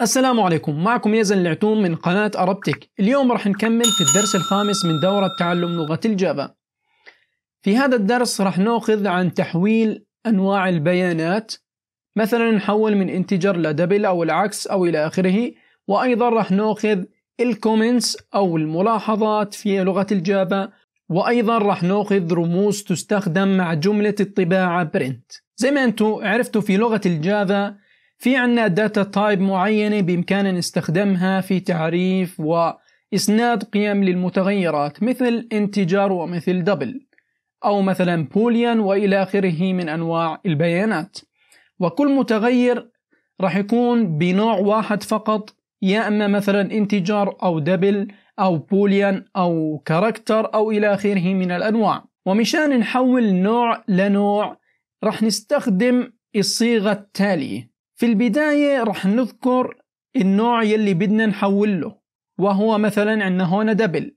السلام عليكم معكم يزن العتوم من قناة أربتك اليوم رح نكمل في الدرس الخامس من دورة تعلم لغة الجافا في هذا الدرس رح نأخذ عن تحويل أنواع البيانات مثلا نحول من انتجر لدبل أو العكس أو إلى آخره وأيضا رح نأخذ الكومنتس أو الملاحظات في لغة الجافا وأيضا رح نأخذ رموز تستخدم مع جملة الطباعة برنت زي ما أنتم عرفتوا في لغة الجافا في عنا داتا تايب معينة بإمكاننا نستخدمها في تعريف وإسناد قيم للمتغيرات مثل انتجار ومثل دبل أو مثلا بوليان وإلى آخره من أنواع البيانات وكل متغير راح يكون بنوع واحد فقط يا اما مثلا انتجار او دبل او بوليان او كاركتر او الى اخره من الانواع ومشان نحول نوع لنوع راح نستخدم الصيغه التاليه في البداية رح نذكر النوع يلي بدنا نحول له وهو مثلا عندنا هون دبل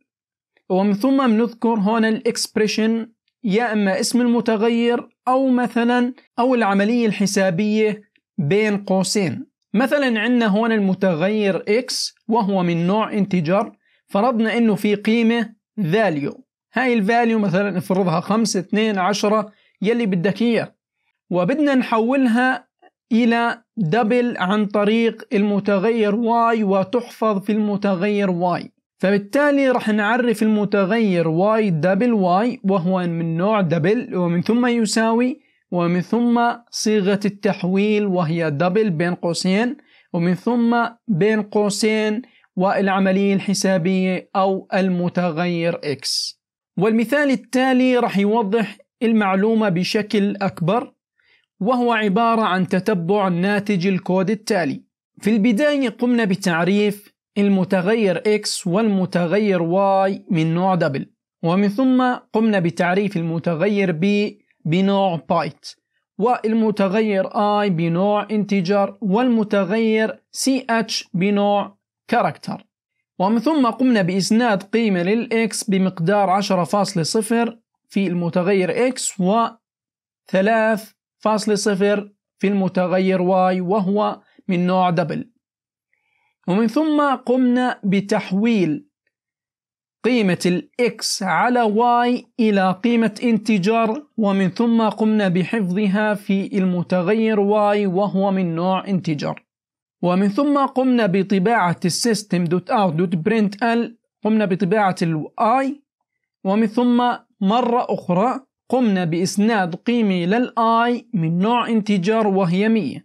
ومن ثم بنذكر هون الاكسبريشن يا اما اسم المتغير او مثلا او العملية الحسابية بين قوسين مثلا عندنا هون المتغير x وهو من نوع انتجر فرضنا انه في قيمة value هاي الفاليو مثلا افرضها 5 2 10 يلي بدك اياه وبدنا نحولها إلى دبل عن طريق المتغير y وتحفظ في المتغير y فبالتالي راح نعرف المتغير y دبل y وهو من نوع دبل ومن ثم يساوي ومن ثم صيغة التحويل وهي دبل بين قوسين ومن ثم بين قوسين والعملية الحسابية أو المتغير x والمثال التالي راح يوضح المعلومة بشكل أكبر وهو عبارة عن تتبع ناتج الكود التالي في البداية قمنا بتعريف المتغير X والمتغير Y من نوع دبل ومن ثم قمنا بتعريف المتغير B بنوع بايت والمتغير I بنوع انتجر والمتغير CH بنوع كاركتر ومن ثم قمنا بإسناد قيمة للإكس بمقدار 10.0 في المتغير X و 3 فاصل صفر في المتغير y وهو من نوع دبل ومن ثم قمنا بتحويل قيمة x على y إلى قيمة انتجار ومن ثم قمنا بحفظها في المتغير y وهو من نوع انتجار ومن ثم قمنا بطباعة السيستم دوت أوت دوت ال قمنا بطباعة الواي ومن ثم مرة أخرى قمنا بإسناد قيمة للآي من نوع انتجار وهي 100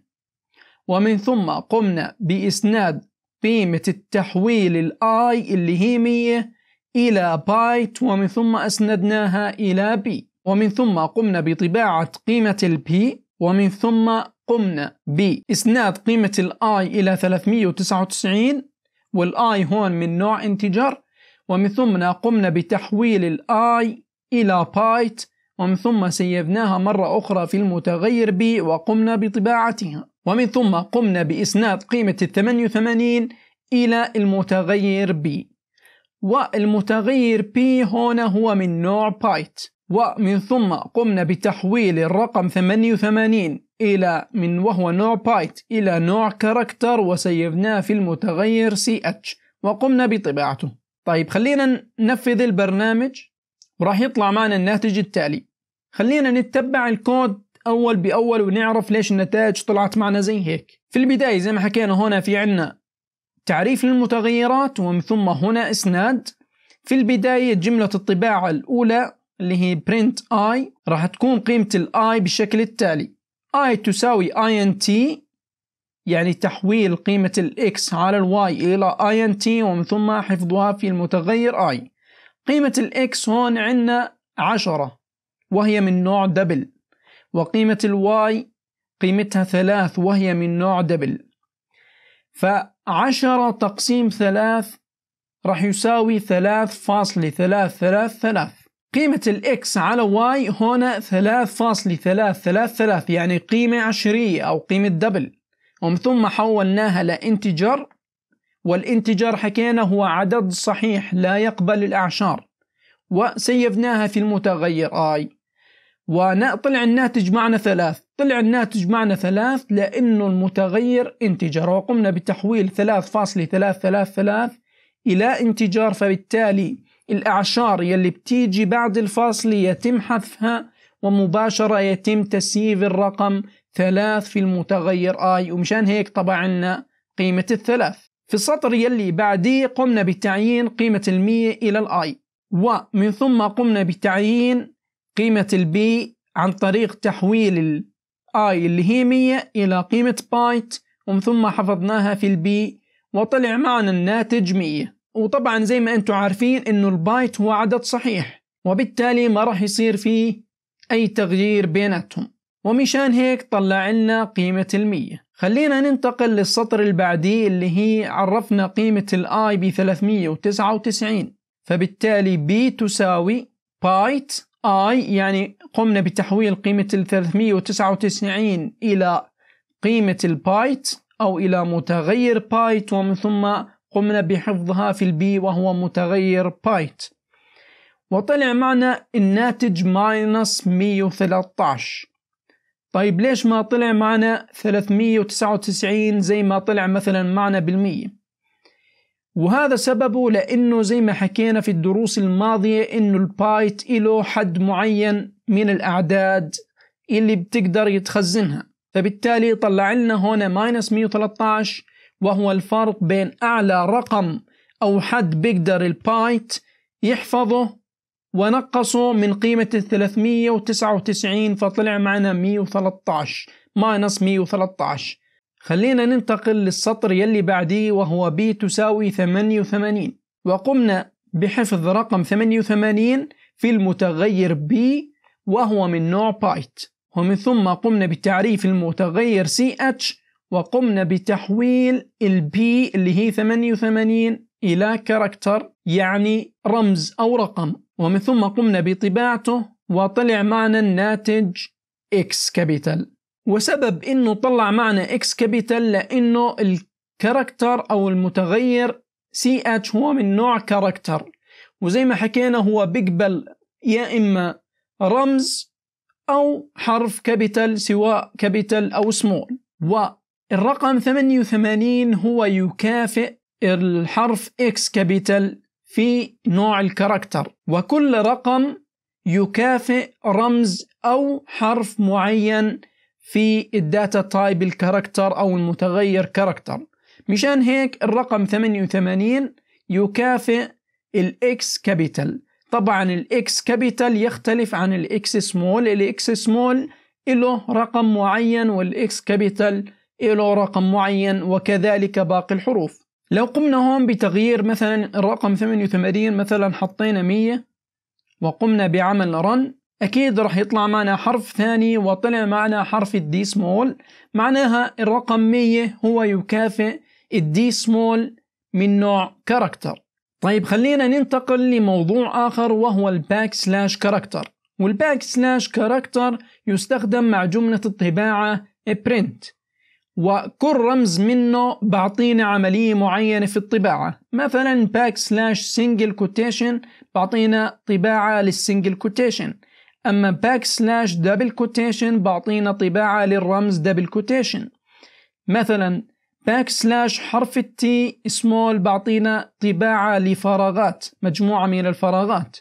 ومن ثم قمنا بإسناد قيمة التحويل الآي اللي هي 100 إلى بايت ومن ثم أسندناها إلى بي ومن ثم قمنا بطباعة قيمة البي ومن ثم قمنا بإسناد قيمة الآي إلى 399 والآي هون من نوع انتجار ومن ثم قمنا بتحويل الآي إلى بايت ومن ثم سيبناها مرة أخرى في المتغير ب وقمنا بطباعتها ومن ثم قمنا بإسناد قيمة الـ 88 إلى المتغير ب والمتغير بي هنا هو من نوع بايت ومن ثم قمنا بتحويل الرقم 88 إلى من وهو نوع بايت إلى نوع كاركتر وسيبناه في المتغير سي اتش وقمنا بطباعته طيب خلينا ننفذ البرنامج وراح يطلع معنا الناتج التالي خلينا نتبع الكود أول بأول ونعرف ليش النتائج طلعت معنا زي هيك في البداية زي ما حكينا هنا في عنا تعريف للمتغيرات ومن ثم هنا إسناد في البداية جملة الطباعة الأولى اللي هي print i راح تكون قيمة ال i بالشكل التالي i تساوي int يعني تحويل قيمة ال x على ال y إلى int ومن ثم حفظها في المتغير i قيمة الإكس هون عندنا عشرة وهي من نوع دبل وقيمة الواي قيمتها ثلاث وهي من نوع دبل فعشرة تقسيم ثلاث راح يساوي ثلاث فاصلة ثلاث ثلاث ثلاث قيمة الإكس على واي هنا ثلاث فاصلة ثلاث ثلاث ثلاث يعني قيمة عشرية أو قيمة دبل ومن ثم حولناها لإنتجر والانتجار حكينا هو عدد صحيح لا يقبل الأعشار وسيفناها في المتغير i وطلع الناتج معنا ثلاث طلع الناتج معنا ثلاث لأنه المتغير انتجر وقمنا بتحويل ثلاث ثلاث فاصلة ثلاث إلى انتجار فبالتالي الأعشار يلي بتيجي بعد الفاصل يتم حذفها ومباشرة يتم تسييف الرقم ثلاث في المتغير i ومشان هيك طبعنا قيمة الثلاث في السطر يلي بعدي قمنا بتعيين قيمة المية إلى الآي ومن ثم قمنا بتعيين قيمة البي عن طريق تحويل الآي اللي هي مية إلى قيمة بايت ومن ثم حفظناها في البي وطلع معنا الناتج مية وطبعا زي ما انتم عارفين انه البايت هو عدد صحيح وبالتالي ما راح يصير فيه أي تغيير بيناتهم ومشان هيك طلع لنا قيمة المية خلينا ننتقل للسطر البعدي اللي هي عرفنا قيمة الاي ب 399 فبالتالي بي تساوي بايت اي يعني قمنا بتحويل قيمة ال 399 إلى قيمة البايت أو إلى متغير بايت ومن ثم قمنا بحفظها في البي وهو متغير بايت وطلع معنا الناتج ماينس 113 طيب ليش ما طلع معنا 399 زي ما طلع مثلا معنا بالمية وهذا سببه لأنه زي ما حكينا في الدروس الماضية إنه البايت له حد معين من الأعداد اللي بتقدر يتخزنها فبالتالي طلع لنا هنا ماينس 113 وهو الفرق بين أعلى رقم أو حد بيقدر البايت يحفظه ونقصوا من قيمة ال 399 فطلع معنا 113 ماينس 113 خلينا ننتقل للسطر يلي بعديه وهو B تساوي 88 وقمنا بحفظ رقم 88 في المتغير B وهو من نوع بايت ومن ثم قمنا بتعريف المتغير سي اتش وقمنا بتحويل البي اللي هي 88 إلى كاركتر يعني رمز أو رقم ومن ثم قمنا بطباعته وطلع معنا الناتج X كابيتال وسبب انه طلع معنا X كابيتال لانه الكاركتر او المتغير CH هو من نوع كاركتر وزي ما حكينا هو بيقبل يا اما رمز او حرف كابيتال سواء كابيتال او سمول والرقم 88 هو يكافئ الحرف X كابيتال في نوع الكاركتر وكل رقم يكافئ رمز أو حرف معين في الداتا تايب الكاركتر أو المتغير كاركتر مشان هيك الرقم 88 يكافئ الاكس كابيتال طبعا الاكس كابيتال يختلف عن الاكس سمول الاكس سمول له رقم معين والاكس كابيتال له رقم معين وكذلك باقي الحروف لو قمنا هون بتغيير مثلا الرقم 88 مثلا حطينا 100 وقمنا بعمل run أكيد راح يطلع معنا حرف ثاني وطلع معنا حرف الدي سمول معناها الرقم 100 هو يكافئ الدي سمول من نوع كاركتر طيب خلينا ننتقل لموضوع آخر وهو الباك سلاش كاركتر والباك سلاش كاركتر يستخدم مع جملة الطباعة print وكل رمز منه بعطينا عملية معينة في الطباعة مثلا باك سلاش سنجل كوتيشن بعطينا طباعة للسنجل كوتيشن أما باك سلاش دبل كوتيشن بعطينا طباعة للرمز دبل كوتيشن مثلا باك سلاش حرف التي سمول بعطينا طباعة لفراغات مجموعة من الفراغات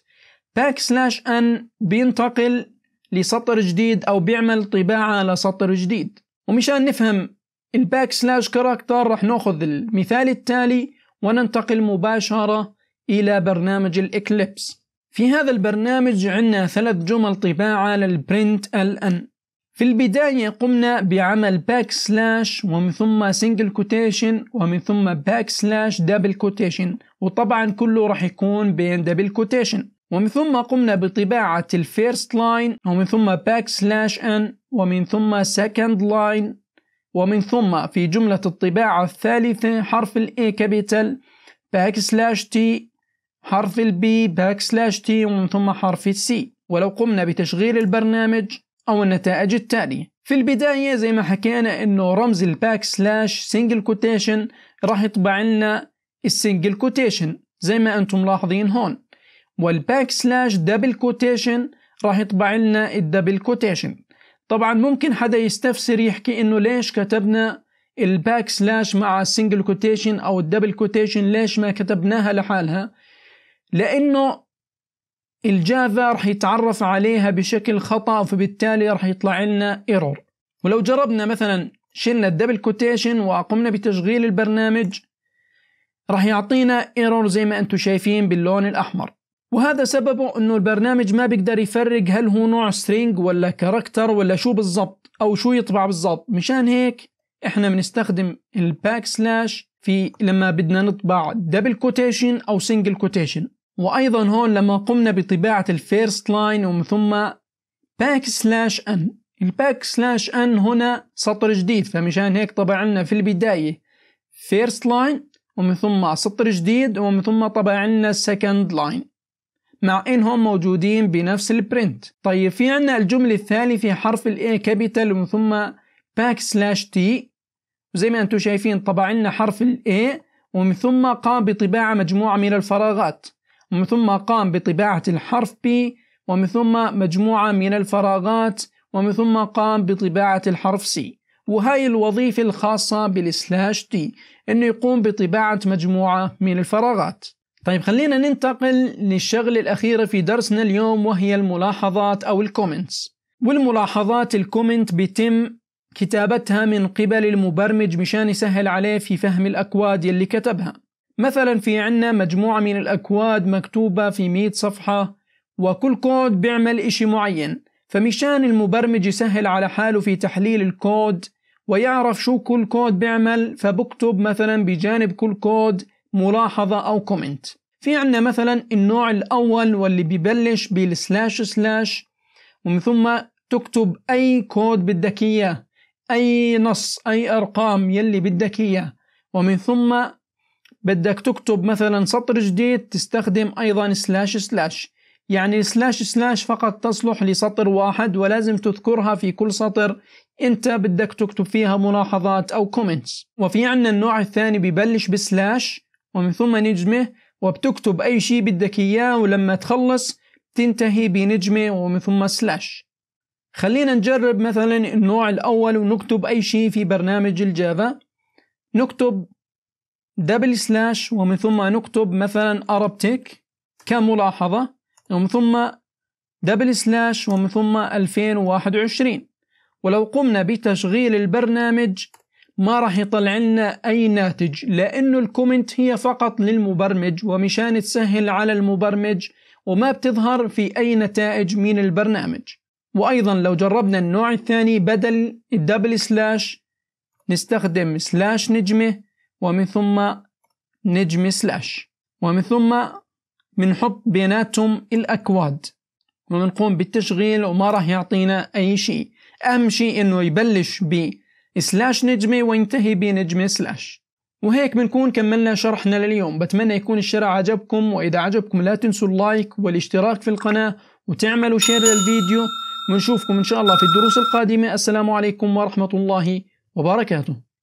باك سلاش ان بينتقل لسطر جديد أو بيعمل طباعة لسطر جديد ومشان نفهم الباك سلاش كاركتر راح ناخذ المثال التالي وننتقل مباشرة إلى برنامج الإكليبس في هذا البرنامج عندنا ثلاث جمل طباعة للبرنت الآن في البداية قمنا بعمل باك سلاش ومن ثم سنجل كوتيشن ومن ثم باك سلاش دبل كوتيشن وطبعا كله راح يكون بين دبل كوتيشن ومن ثم قمنا بطباعة الفيرست لاين ومن ثم باك سلاش ان ومن ثم سكند لاين ومن ثم في جملة الطباعة الثالثة حرف الـ A capital سلاش تي حرف الـ B سلاش تي ومن ثم حرف الـ C ولو قمنا بتشغيل البرنامج أو النتائج التالية في البداية زي ما حكينا إنه رمز باك سلاش سنجل كوتيشن راح يطبع لنا السنجل كوتيشن زي ما أنتم ملاحظين هون والباك سلاش دبل كوتيشن راح يطبع لنا الدبل كوتيشن طبعا ممكن حدا يستفسر يحكي انه ليش كتبنا الباك سلاش مع السنجل كوتيشن او الدبل كوتيشن ليش ما كتبناها لحالها لانه الجافا رح يتعرف عليها بشكل خطأ فبالتالي رح يطلع لنا ايرور ولو جربنا مثلا شلنا الدبل كوتيشن وقمنا بتشغيل البرنامج رح يعطينا ايرور زي ما انتم شايفين باللون الاحمر وهذا سببه انه البرنامج ما بيقدر يفرق هل هو نوع سترينج ولا كاركتر ولا شو بالضبط او شو يطبع بالضبط مشان هيك احنا بنستخدم الباك سلاش في لما بدنا نطبع دبل كوتيشن او سنجل كوتيشن وايضا هون لما قمنا بطباعه الفيرست لاين ومن ثم باك سلاش ان الباك سلاش ان هنا سطر جديد فمشان هيك طبع لنا في البدايه فيرست لاين ومن ثم سطر جديد ومن ثم طبع لنا سكند لاين مع انهم موجودين بنفس البرنت طيب في عندنا الجملة الثانية في حرف الاي كابيتال ومن ثم باك سلاش تي زي ما انتم شايفين طبع لنا حرف الاي ومن ثم قام بطباعة مجموعة من الفراغات ومن ثم قام بطباعة الحرف بي ومن ثم مجموعة من الفراغات ومن ثم قام بطباعة الحرف سي وهي الوظيفة الخاصة بالسلاش تي انه يقوم بطباعة مجموعة من الفراغات طيب خلينا ننتقل للشغلة الأخيرة في درسنا اليوم وهي الملاحظات أو الكومنتس والملاحظات الكومنت بيتم كتابتها من قبل المبرمج مشان يسهل عليه في فهم الأكواد يلي كتبها مثلا في عنا مجموعة من الأكواد مكتوبة في 100 صفحة وكل كود بيعمل إشي معين فمشان المبرمج يسهل على حاله في تحليل الكود ويعرف شو كل كود بيعمل فبكتب مثلا بجانب كل كود ملاحظة أو كومنت في عنا مثلا النوع الأول واللي بيبلش بالسلاش سلاش ومن ثم تكتب أي كود بدك إياه أي نص أي أرقام يلي بدك إياه ومن ثم بدك تكتب مثلا سطر جديد تستخدم أيضا سلاش سلاش يعني سلاش سلاش فقط تصلح لسطر واحد ولازم تذكرها في كل سطر انت بدك تكتب فيها ملاحظات او كومنتس وفي عنا النوع الثاني ببلش بسلاش ومن ثم نجمه وبتكتب أي شيء بدك إياه ولما تخلص تنتهي بنجمة ومن ثم سلاش خلينا نجرب مثلا النوع الأول ونكتب أي شيء في برنامج الجافا نكتب دبل سلاش ومن ثم نكتب مثلا أربتك كملاحظة ومن ثم دبل سلاش ومن ثم 2021 ولو قمنا بتشغيل البرنامج ما راح يطلع لنا أي ناتج لأنه الكومنت هي فقط للمبرمج ومشان تسهل على المبرمج وما بتظهر في أي نتائج من البرنامج وأيضا لو جربنا النوع الثاني بدل الدبل سلاش نستخدم سلاش نجمة ومن ثم نجمة سلاش ومن ثم بنحط بيناتهم الأكواد وبنقوم بالتشغيل وما راح يعطينا أي شيء أهم شيء إنه يبلش ب سلاش نجمة وينتهي بنجمة سلاش وهيك بنكون كملنا شرحنا لليوم بتمنى يكون الشرح عجبكم وإذا عجبكم لا تنسوا اللايك والاشتراك في القناة وتعملوا شير للفيديو ونشوفكم إن شاء الله في الدروس القادمة السلام عليكم ورحمة الله وبركاته